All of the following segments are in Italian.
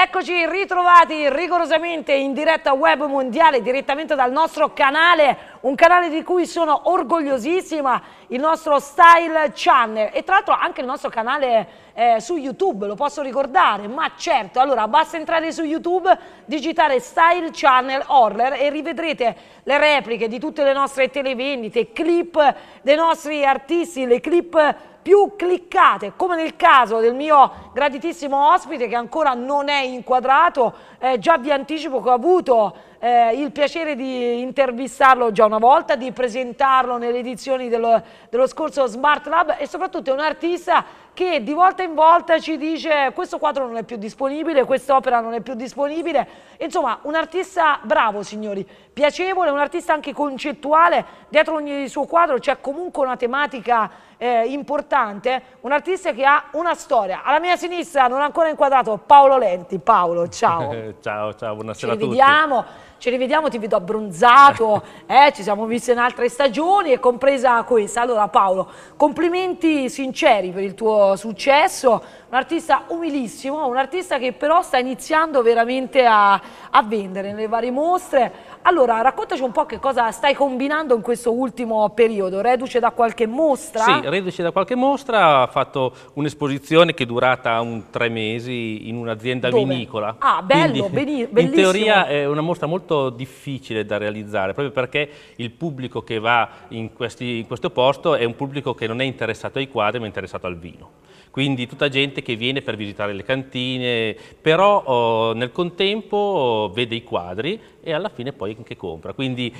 eccoci ritrovati rigorosamente in diretta web mondiale, direttamente dal nostro canale, un canale di cui sono orgogliosissima, il nostro Style Channel e tra l'altro anche il nostro canale eh, su YouTube, lo posso ricordare, ma certo, allora basta entrare su YouTube, digitare Style Channel Horror e rivedrete le repliche di tutte le nostre televendite, clip dei nostri artisti, le clip più cliccate, come nel caso del mio graditissimo ospite che ancora non è inquadrato, eh, già vi anticipo che ho avuto eh, il piacere di intervistarlo già una volta, di presentarlo nelle edizioni dello, dello scorso Smart Lab e soprattutto è un artista che di volta in volta ci dice questo quadro non è più disponibile, quest'opera non è più disponibile. Insomma, un artista bravo, signori, piacevole, un artista anche concettuale, dietro ogni suo quadro c'è comunque una tematica eh, importante, un artista che ha una storia. Alla mia sinistra, non ancora inquadrato, Paolo Lenti. Paolo, ciao. ciao, ciao, buonasera ci a tutti. Ci vediamo ci rivediamo, ti vedo abbronzato, eh, ci siamo visti in altre stagioni e compresa questa. Allora Paolo, complimenti sinceri per il tuo successo, un artista umilissimo, un artista che però sta iniziando veramente a, a vendere nelle varie mostre. Allora, raccontaci un po' che cosa stai combinando in questo ultimo periodo, reduce da qualche mostra? Sì, reduce da qualche mostra, ha fatto un'esposizione che è durata un tre mesi in un'azienda vinicola. Ah, bello, Quindi, bellissimo. In teoria è una mostra molto difficile da realizzare, proprio perché il pubblico che va in, questi, in questo posto è un pubblico che non è interessato ai quadri ma è interessato al vino quindi tutta gente che viene per visitare le cantine, però oh, nel contempo oh, vede i quadri e alla fine poi anche compra. Quindi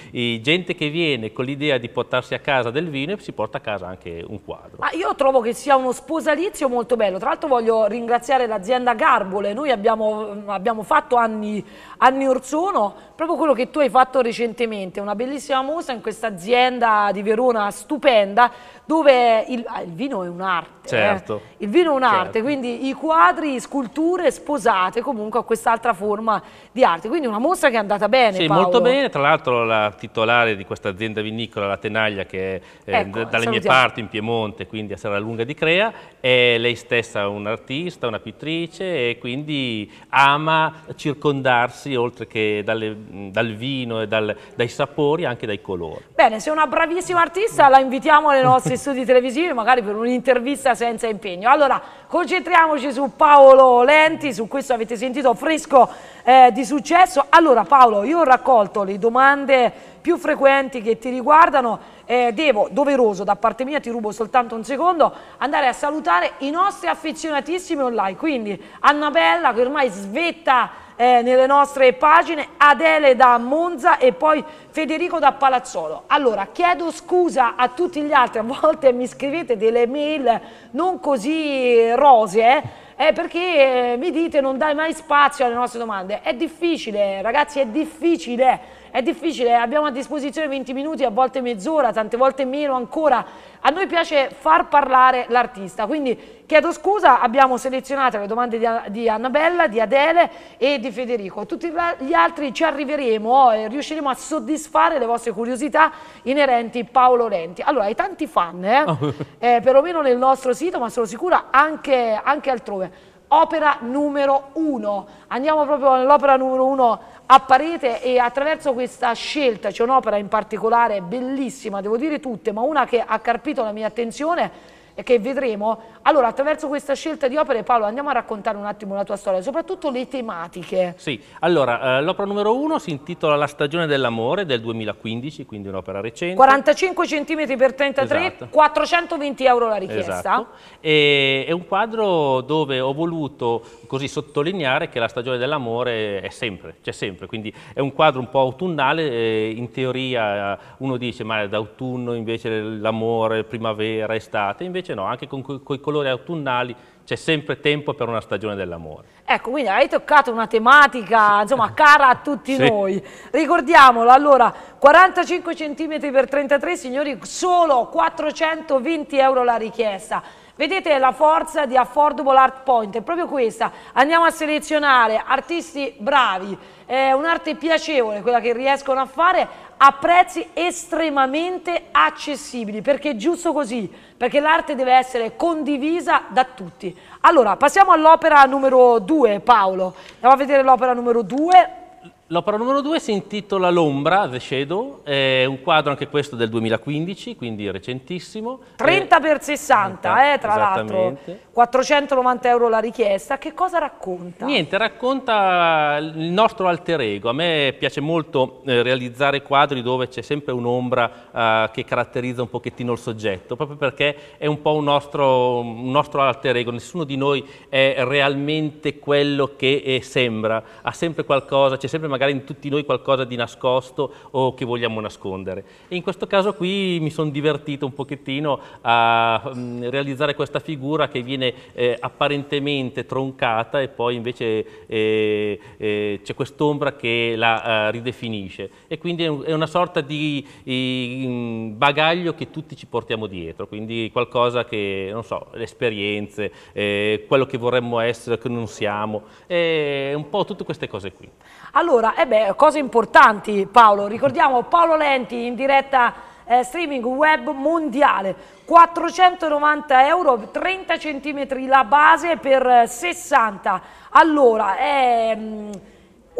gente che viene con l'idea di portarsi a casa del vino e si porta a casa anche un quadro. Ah, io trovo che sia uno sposalizio molto bello, tra l'altro voglio ringraziare l'azienda Garbole, noi abbiamo, mm, abbiamo fatto anni, anni Orsono, proprio quello che tu hai fatto recentemente, una bellissima mostra in questa azienda di Verona stupenda dove il, ah, il vino è un'arte. Eh. Certo. Eh? Il vino è un'arte, certo. quindi i quadri, sculture sposate comunque a quest'altra forma di arte. Quindi una mostra che è andata bene bene Sì, Paolo. molto bene, tra l'altro la titolare di questa azienda vinicola, la Tenaglia, che è eh, ecco, dalle salutiamo. mie parti in Piemonte, quindi a Serra Lunga di Crea, è lei stessa un'artista, una pittrice e quindi ama circondarsi, oltre che dalle, dal vino e dal, dai sapori, anche dai colori. Bene, sei una bravissima artista, la invitiamo nei nostri studi televisivi, magari per un'intervista senza impegno. Allora, concentriamoci su Paolo Lenti, su questo avete sentito fresco eh, di successo. Allora Paolo, io ho raccolto le domande più frequenti che ti riguardano, eh, devo, doveroso da parte mia, ti rubo soltanto un secondo, andare a salutare i nostri affezionatissimi online, quindi Annabella che ormai svetta eh, nelle nostre pagine, Adele da Monza e poi Federico da Palazzolo. Allora, chiedo scusa a tutti gli altri, a volte mi scrivete delle mail non così rosee, eh, è perché eh, mi dite non dai mai spazio alle nostre domande. È difficile, ragazzi, è difficile è difficile, abbiamo a disposizione 20 minuti, a volte mezz'ora, tante volte meno ancora. A noi piace far parlare l'artista, quindi chiedo scusa, abbiamo selezionato le domande di, di Annabella, di Adele e di Federico. Tutti gli altri ci arriveremo oh, e riusciremo a soddisfare le vostre curiosità inerenti Paolo Lenti. Allora, hai tanti fan, eh? Oh. eh, perlomeno nel nostro sito, ma sono sicura anche, anche altrove opera numero uno. Andiamo proprio all'opera numero uno a parete e attraverso questa scelta c'è un'opera in particolare bellissima, devo dire tutte, ma una che ha carpito la mia attenzione e che vedremo. Allora, attraverso questa scelta di opere, Paolo, andiamo a raccontare un attimo la tua storia, soprattutto le tematiche. Sì, allora, eh, l'opera numero uno si intitola La stagione dell'amore del 2015, quindi un'opera recente. 45 cm per 33, esatto. 420 euro la richiesta. Esatto. E, è un quadro dove ho voluto così sottolineare che la stagione dell'amore è sempre, c'è sempre, quindi è un quadro un po' autunnale, eh, in teoria eh, uno dice ma è d'autunno invece l'amore, primavera, estate, invece invece no, anche con quei colori autunnali c'è sempre tempo per una stagione dell'amore. Ecco, quindi hai toccato una tematica insomma, cara a tutti sì. noi. Ricordiamolo, allora, 45 cm per 33, signori, solo 420 euro la richiesta. Vedete la forza di Affordable Art Point, è proprio questa. Andiamo a selezionare artisti bravi, è un'arte piacevole quella che riescono a fare a prezzi estremamente accessibili, perché è giusto così, perché l'arte deve essere condivisa da tutti. Allora, passiamo all'opera numero 2, Paolo. Andiamo a vedere l'opera numero 2. L'opera numero due si intitola L'ombra, The Shadow, è un quadro anche questo del 2015, quindi recentissimo. 30 eh, per 60, eh, tra l'altro, 490 euro la richiesta, che cosa racconta? Niente, racconta il nostro alter ego, a me piace molto eh, realizzare quadri dove c'è sempre un'ombra eh, che caratterizza un pochettino il soggetto, proprio perché è un po' un nostro, un nostro alter ego, nessuno di noi è realmente quello che è, eh, sembra, ha sempre qualcosa, c'è sempre magari magari in tutti noi qualcosa di nascosto o che vogliamo nascondere. E in questo caso qui mi sono divertito un pochettino a mm, realizzare questa figura che viene eh, apparentemente troncata e poi invece eh, eh, c'è quest'ombra che la eh, ridefinisce. E quindi è una sorta di, mm, bagaglio che tutti ci portiamo dietro, quindi qualcosa che, non so, le esperienze, eh, quello che vorremmo essere, che non siamo, è un po' tutte queste cose qui. Allora, eh beh, cose importanti Paolo, ricordiamo Paolo Lenti in diretta eh, streaming web mondiale, 490 euro, 30 centimetri la base per 60. Eh, allora, ehm,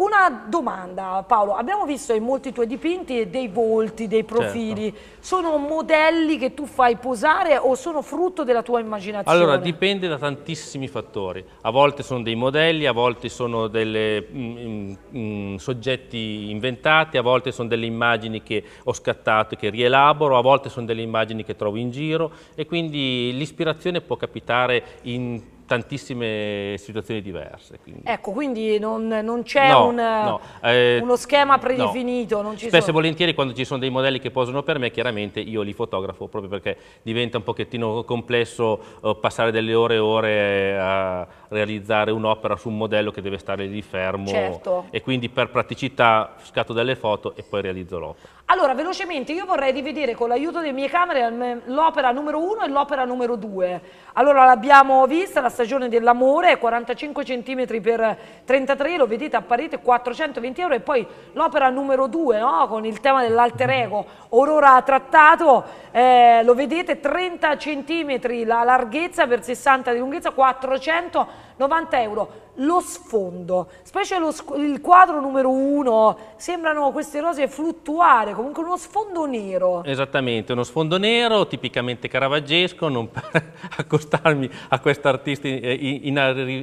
una domanda Paolo, abbiamo visto in molti tuoi dipinti dei volti, dei certo. profili, certo. sono modelli che tu fai posare o sono frutto della tua immaginazione? Allora dipende da tantissimi fattori, a volte sono dei modelli, a volte sono dei mm, mm, mm, soggetti inventati, a volte sono delle immagini che ho scattato e che rielaboro, a volte sono delle immagini che trovo in giro e quindi l'ispirazione può capitare in tantissime situazioni diverse. Quindi. Ecco, quindi non, non c'è no, un, no, eh, uno schema predefinito. No. Spesso e volentieri quando ci sono dei modelli che posano per me, chiaramente io li fotografo proprio perché diventa un pochettino complesso eh, passare delle ore e ore a realizzare un'opera su un modello che deve stare lì fermo certo. e quindi per praticità scatto delle foto e poi realizzo l'opera. Allora, velocemente, io vorrei rivedere con l'aiuto delle mie camere l'opera numero 1 e l'opera numero 2. Allora, l'abbiamo vista, la stagione dell'amore, 45 cm per 33, lo vedete a parete, 420 euro. E poi l'opera numero 2, no? con il tema dell'alter ego, Aurora trattato, eh, lo vedete, 30 cm la larghezza per 60 di lunghezza, 490 euro lo sfondo, specie lo, il quadro numero uno, sembrano queste rose fluttuare comunque uno sfondo nero. Esattamente, uno sfondo nero tipicamente caravaggesco, non per accostarmi a questo artista eh,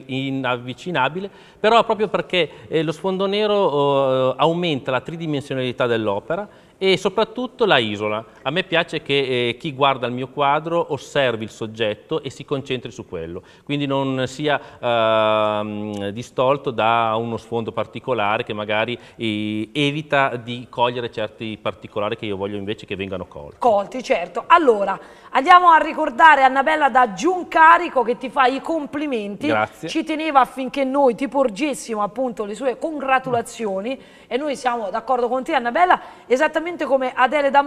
inavvicinabile, però proprio perché eh, lo sfondo nero oh, eh, aumenta la tridimensionalità dell'opera e soprattutto la isola. A me piace che eh, chi guarda il mio quadro osservi il soggetto e si concentri su quello, quindi non sia eh, distolto da uno sfondo particolare che magari eh, evita di cogliere certi particolari che io voglio invece che vengano colti. Colti, certo. Allora, andiamo a ricordare Annabella da Giuncarico che ti fa i complimenti. Grazie. Ci teneva affinché noi ti porgessimo appunto le sue congratulazioni e noi siamo d'accordo con te Annabella, esattamente come Adele da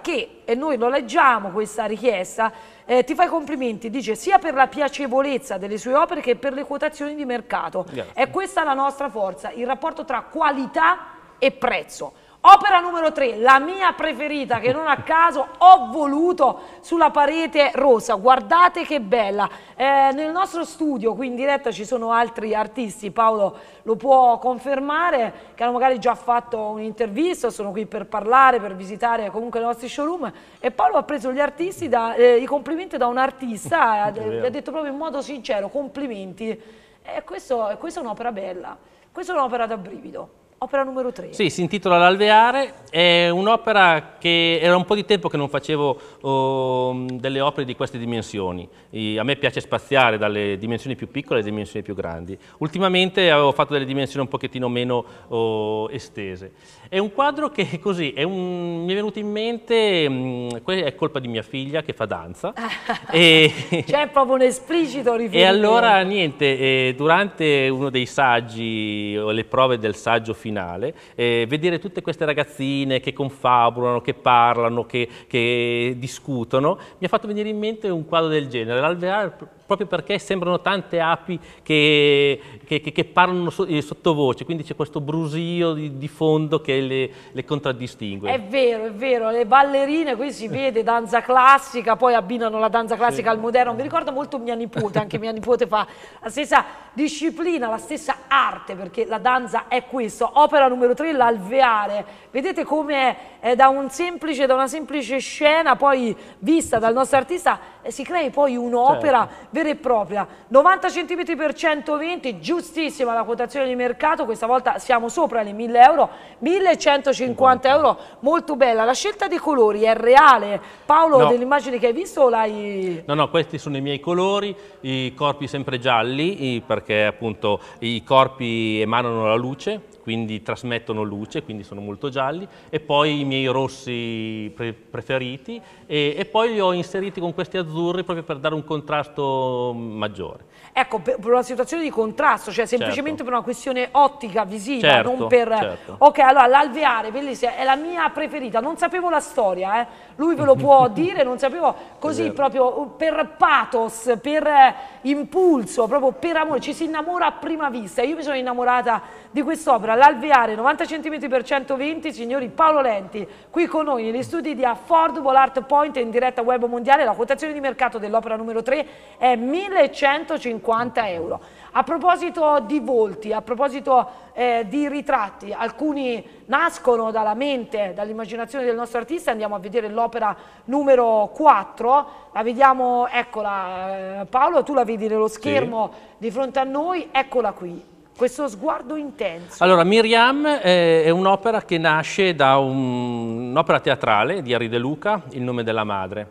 che, e noi lo leggiamo questa richiesta, eh, ti fa i complimenti, dice sia per la piacevolezza delle sue opere che per le quotazioni di mercato. Grazie. È questa la nostra forza, il rapporto tra qualità e prezzo. Opera numero 3, la mia preferita che non a caso ho voluto sulla parete rosa, guardate che bella. Eh, nel nostro studio qui in diretta ci sono altri artisti, Paolo lo può confermare, che hanno magari già fatto un'intervista, sono qui per parlare, per visitare comunque i nostri showroom e Paolo ha preso gli artisti da, eh, i complimenti da un artista, eh, gli ha detto proprio in modo sincero complimenti. eh, questo, questa è un'opera bella, questa è un'opera da brivido. Opera numero 3. Sì, si intitola L'Alveare, è un'opera che era un po' di tempo che non facevo oh, delle opere di queste dimensioni. E a me piace spaziare dalle dimensioni più piccole alle dimensioni più grandi. Ultimamente avevo fatto delle dimensioni un pochettino meno oh, estese. È un quadro che così, è un, mi è venuto in mente, mh, mm, è colpa di mia figlia che fa danza. C'è proprio un esplicito riferimento. E allora niente, eh, durante uno dei saggi, o le prove del saggio finale, finale, eh, vedere tutte queste ragazzine che confabulano, che parlano, che, che discutono, mi ha fatto venire in mente un quadro del genere, l'alveare proprio perché sembrano tante api che, che, che parlano so, eh, sottovoce, quindi c'è questo brusio di, di fondo che le, le, contraddistingue. È vero, è vero, le ballerine, qui si vede danza classica, poi abbinano la danza classica sì. al moderno, mi ricordo molto mia nipote, anche mia nipote fa la stessa disciplina, la stessa arte, perché la danza è questo, opera numero 3, l'alveare, vedete come da, semplice, da una semplice scena poi vista dal nostro artista eh, si crea poi un'opera certo vera e propria 90 cm per 120 giustissima la quotazione di mercato questa volta siamo sopra le 1000 euro 1150 euro molto bella la scelta dei colori è reale Paolo no. delle immagini che hai visto l'hai no no questi sono i miei colori i corpi sempre gialli perché appunto i corpi emanano la luce quindi trasmettono luce, quindi sono molto gialli, e poi i miei rossi pre preferiti, e, e, poi li ho inseriti con questi azzurri proprio per dare un contrasto maggiore. Ecco, per una situazione di contrasto, cioè certo. semplicemente certo. per una questione ottica, visiva, certo, non per... Certo. Ok, allora l'alveare, bellissima, è la mia preferita, non sapevo la storia, eh. lui ve lo può dire, non sapevo, così esatto. proprio uh, per pathos, per eh, impulso, proprio per amore, ci si innamora a prima vista, io mi sono innamorata di quest'opera, l'alveare 90 cm per 120, signori Paolo Lenti, qui con noi negli studi di Affordable Art Point in diretta web mondiale, la quotazione di mercato dell'opera numero 3 è 1150 euro. A proposito di volti, a proposito eh, di ritratti, alcuni nascono dalla mente, dall'immaginazione del nostro artista, andiamo a vedere l'opera numero 4, la vediamo, eccola eh, Paolo, tu la vedi nello schermo sì. di fronte a noi, eccola qui questo sguardo intenso. Allora, Miriam eh, è un'opera che nasce da un'opera teatrale di Ari De Luca, Il nome della madre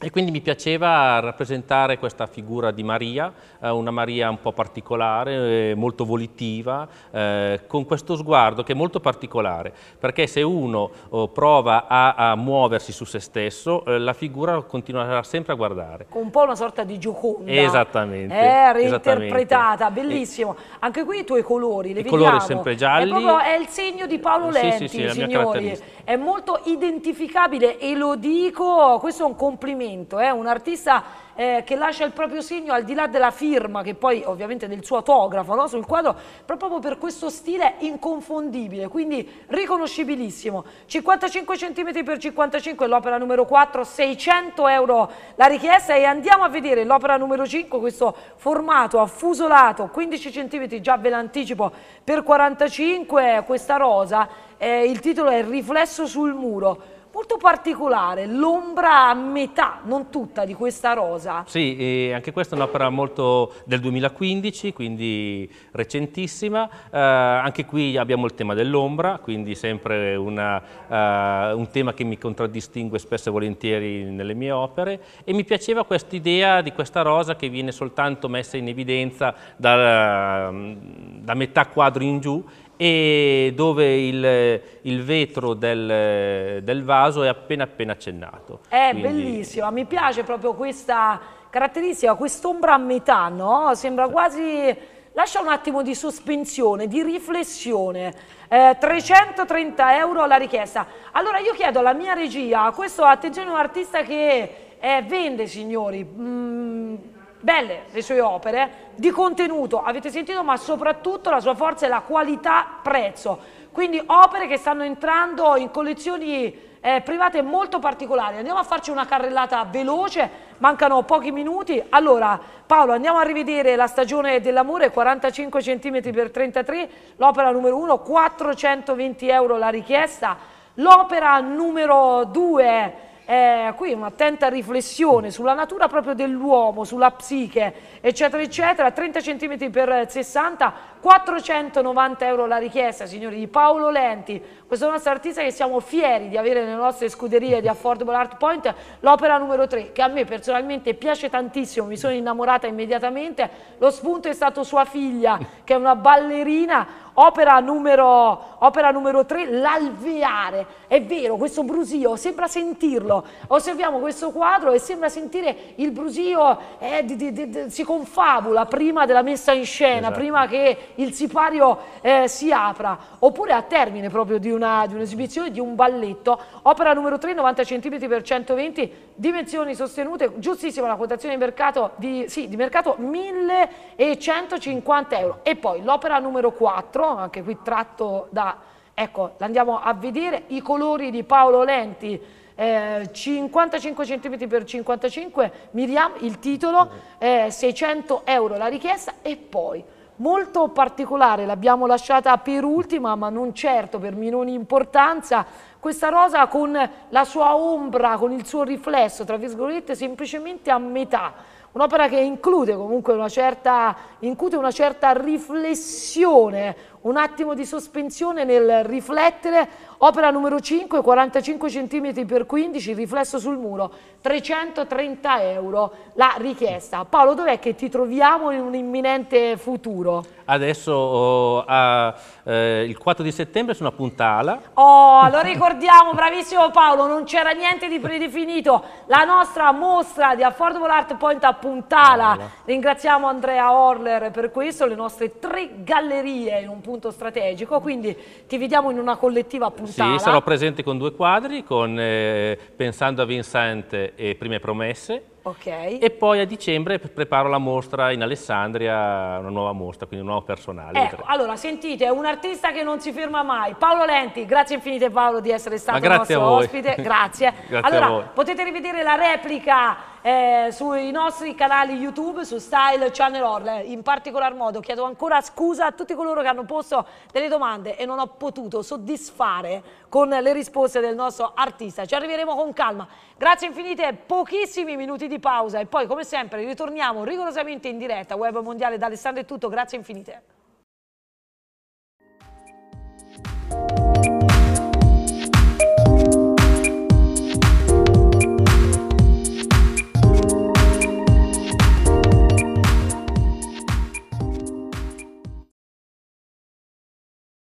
e quindi mi piaceva rappresentare questa figura di Maria, eh, una Maria un po' particolare, eh, molto volitiva, eh, con questo sguardo che è molto particolare, perché se uno oh, prova a, muoversi su se stesso, la figura continuerà sempre a guardare. Con un po' una sorta di gioconda. Esattamente. Eh, reinterpretata, bellissimo. Anche qui i tuoi colori, li I vediamo. colori sempre gialli. È, proprio, è il segno di Paolo sì, Lenti, sì, sì, signori. È molto identificabile e lo dico, questo è un complimento riferimento, è eh, un artista eh, che lascia il proprio segno al di là della firma, che poi ovviamente del suo autografo no? sul quadro, proprio per questo stile inconfondibile, quindi riconoscibilissimo. 55 cm x 55 è l'opera numero 4, 600 euro la richiesta e andiamo a vedere l'opera numero 5, questo formato affusolato, 15 cm, già ve l'anticipo, per 45, questa rosa, eh, il titolo è Riflesso sul muro molto particolare, l'ombra a metà, non tutta, di questa rosa. Sì, anche questa è un'opera molto del 2015, quindi recentissima. Eh, anche qui abbiamo il tema dell'ombra, quindi sempre una, eh, un tema che mi contraddistingue spesso e volentieri nelle mie opere. E mi piaceva questa idea di questa rosa che viene soltanto messa in evidenza da, da metà quadro in giù e dove il, il vetro del, del, vaso è appena appena accennato. È Quindi... bellissima, mi piace proprio questa caratteristica, quest'ombra a metà, no? Sembra quasi... Lascia un attimo di sospensione, di riflessione. Eh, 330 euro la richiesta. Allora io chiedo alla mia regia, questo attenzione un artista che eh, vende signori, mm, belle le sue opere, di contenuto, avete sentito, ma soprattutto la sua forza è la qualità-prezzo. Quindi opere che stanno entrando in collezioni eh, private molto particolari. Andiamo a farci una carrellata veloce, mancano pochi minuti. Allora, Paolo, andiamo a rivedere la stagione dell'amore, 45 cm x 33, l'opera numero 1, 420 euro la richiesta. L'opera numero 2 eh, qui un'attenta riflessione sulla natura proprio dell'uomo, sulla psiche, eccetera, eccetera, 30 cm per 60, 490 euro la richiesta, signori, di Paolo Lenti, questo nostro artista che siamo fieri di avere nelle nostre scuderie di Affordable Art Point, l'opera numero 3, che a me personalmente piace tantissimo, mi sono innamorata immediatamente, lo spunto è stato sua figlia, che è una ballerina, Opera numero, opera numero 3, l'alveare. È vero, questo brusio, sembra sentirlo, Osserviamo questo quadro e sembra sentire il brusio eh, di, di, di, si confabula prima della messa in scena, esatto. prima che il sipario eh, si apra, oppure a termine proprio di un'esibizione, un di un balletto, opera numero 3, 90 cm x 120, dimensioni sostenute, giustissima la quotazione di mercato, di, sì, di mercato 1150 euro. E poi l'opera numero 4, anche qui tratto da... Ecco, andiamo a vedere i colori di Paolo Lenti, eh, 55 cm per 55, miriam, il titolo, eh, 600 euro la richiesta e poi molto particolare, l'abbiamo lasciata per ultima ma non certo per minore importanza, questa rosa con la sua ombra, con il suo riflesso, tra virgolette, semplicemente a metà un'opera che include comunque una certa, una certa riflessione, un attimo di sospensione nel riflettere, opera numero 5, 45 cm x 15, riflesso sul muro, 330 euro la richiesta. Paolo, dov'è che ti troviamo in un imminente futuro? adesso oh, a, eh, il 4 di settembre sono a Puntala. Oh, lo ricordiamo, bravissimo Paolo, non c'era niente di predefinito. La nostra mostra di Affordable Art Point a Puntala. Allora. Ringraziamo Andrea Orler per questo, le nostre tre gallerie in un punto strategico, quindi ti vediamo in una collettiva a Puntala. Sì, sarò presente con due quadri, con eh, Pensando a Vincent e Prime Promesse Okay. E poi a dicembre preparo la mostra in Alessandria, una nuova mostra, quindi un nuovo personale. Ecco, allora sentite, è un artista che non si ferma mai. Paolo Lenti, grazie infinite Paolo di essere stato il nostro ospite. Grazie. grazie allora, potete rivedere la replica eh, sui nostri canali YouTube, su Style Channel Orle, in particolar modo chiedo ancora scusa a tutti coloro che hanno posto delle domande e non ho potuto soddisfare con le risposte del nostro artista. Ci arriveremo con calma. Grazie infinite, pochissimi minuti di pausa e poi come sempre ritorniamo rigorosamente in diretta Web Mondiale da Alessandro è tutto, grazie infinite.